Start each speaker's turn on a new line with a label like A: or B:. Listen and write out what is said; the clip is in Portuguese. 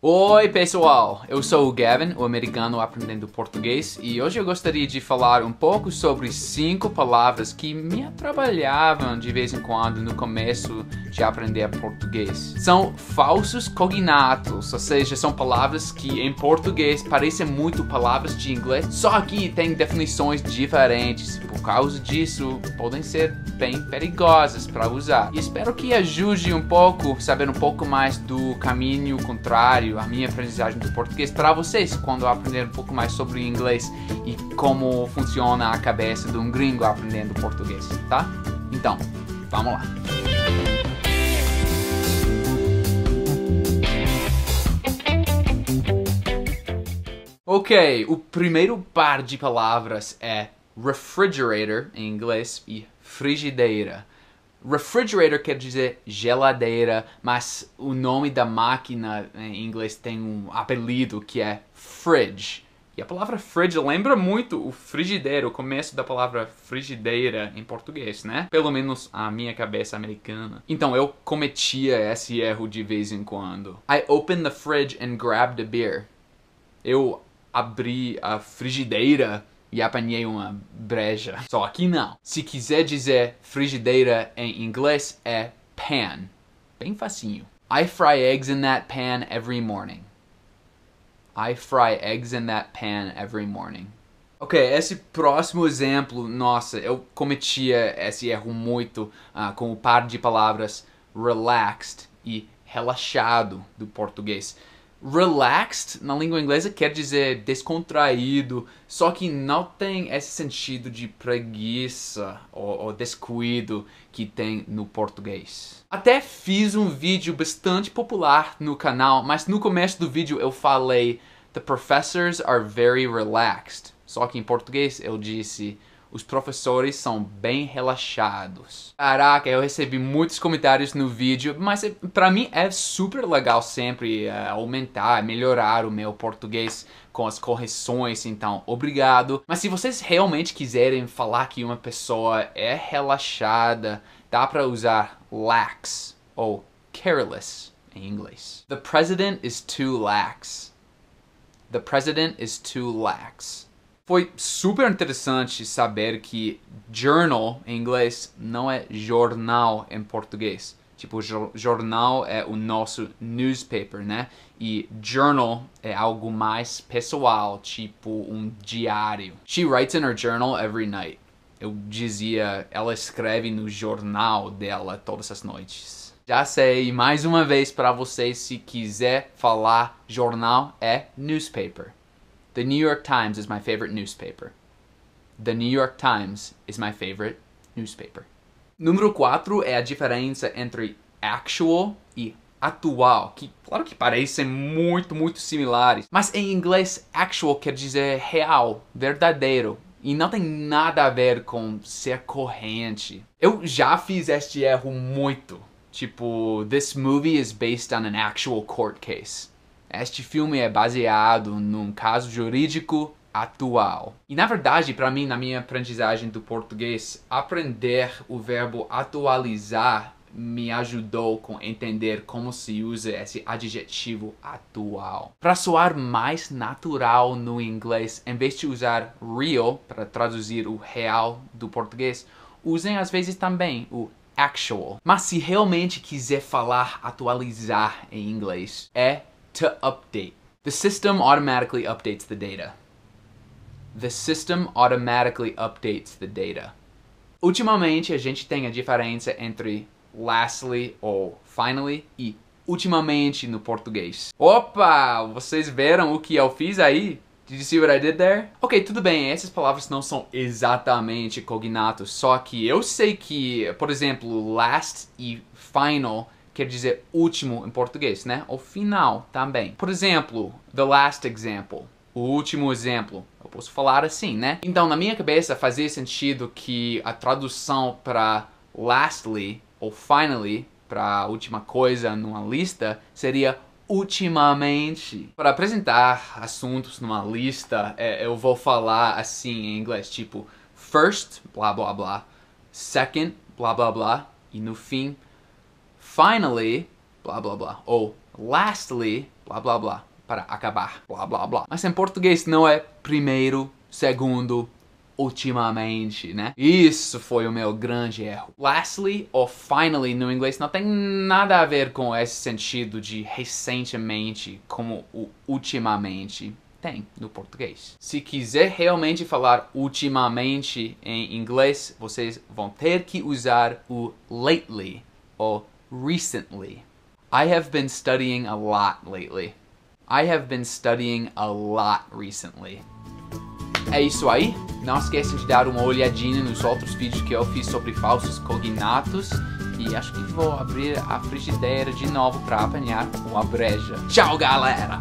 A: Oi pessoal, eu sou o Gavin, o americano aprendendo português, e hoje eu gostaria de falar um pouco sobre cinco palavras que me atrapalhavam de vez em quando no começo de aprender português. São falsos cognatos, ou seja, são palavras que em português parecem muito palavras de inglês, só que têm definições diferentes. Por causa disso, podem ser bem perigosas para usar. E espero que ajude um pouco, saber um pouco mais do caminho contrário a minha aprendizagem do português para vocês quando aprender um pouco mais sobre inglês e como funciona a cabeça de um gringo aprendendo português, tá? Então, vamos lá. Ok, o primeiro par de palavras é refrigerator em inglês e frigideira. Refrigerator quer dizer geladeira, mas o nome da máquina em inglês tem um apelido que é fridge. E a palavra fridge lembra muito o frigideiro, o começo da palavra frigideira em português, né? Pelo menos a minha cabeça americana. Então eu cometia esse erro de vez em quando. I opened the fridge and grabbed a beer. Eu abri a frigideira e apanhei uma breja. Só aqui não. Se quiser dizer frigideira em inglês é pan. Bem facinho. I fry eggs in that pan every morning. I fry eggs in that pan every morning. Ok, esse próximo exemplo, nossa, eu cometia esse erro muito uh, com o par de palavras relaxed e relaxado do português. Relaxed, na língua inglesa, quer dizer descontraído, só que não tem esse sentido de preguiça ou, ou, descuido que tem no português. Até fiz um vídeo bastante popular no canal, mas no começo do vídeo eu falei The professors are very relaxed. Só que em português eu disse os professores são bem relaxados. Caraca, eu recebi muitos comentários no vídeo, mas eh, pra mim é super legal sempre eh, aumentar, melhorar o meu português com as correções, então obrigado. Mas se vocês realmente quiserem falar que uma pessoa é relaxada, dá pra usar lax ou careless em inglês. The president is too lax. The president is too lax foi super interessante saber que journal em inglês não é jornal em português. Tipo, jornal é o nosso newspaper, né? E journal é algo mais pessoal, tipo um diário. She writes in her journal every night. Eu dizia, ela escreve no jornal dela todas as noites. Já sei, mais uma vez para vocês, se quiser falar jornal é newspaper. The New York Times is my favorite newspaper. The New York Times is my favorite newspaper. Número 4 é a diferença entre actual e atual, que claro que parecem muito, muito similares, mas em inglês actual quer dizer real, verdadeiro, e não tem nada a ver com ser corrente. Eu já fiz este erro muito, tipo, this movie is based on an actual court case. Este filme é baseado num caso jurídico atual. E na verdade, para mim, na minha aprendizagem do português, aprender o verbo atualizar me ajudou com entender como se usa esse adjetivo atual. Para soar mais natural no inglês, em vez de usar real para traduzir o real do português, usem às vezes também o actual. Mas se realmente quiser falar atualizar em inglês, é to update. The system automatically updates the data. The system automatically updates the data. Ultimamente, a gente tem a diferença entre lastly ou finally e ultimamente no português. Opa, vocês viram o que eu fiz aí? Did you see what I did there? Ok, tudo bem, essas palavras não são exatamente cognatos, só que eu sei que, por exemplo, last e final quer dizer último em português, né? O final também. Por exemplo, the last example. O último exemplo. Eu posso falar assim, né? Então, na minha cabeça, fazia sentido que a tradução para lastly ou finally, para última coisa numa lista, seria ultimamente. Para apresentar assuntos numa lista, é, eu vou falar assim em inglês, tipo first, blá blá blá, second, blá blá blá, e no fim, finally, blá blá blá, ou lastly, blá blá blá, para acabar, blá blá blá. Mas em português não é primeiro, segundo, ultimamente, né? Isso foi o meu grande erro. Lastly ou finally no inglês não tem nada a ver com esse sentido de recentemente, como o ultimamente tem no português. Se quiser realmente falar ultimamente em inglês, vocês vão ter que usar o lately ou recently. I have been studying a lot lately. I have been studying a lot recently. É isso aí. Não esqueça de dar uma olhadinha nos outros vídeos que eu fiz sobre falsos cognatos. E acho que vou abrir a frigideira de novo para apanhar uma breja. Tchau, galera!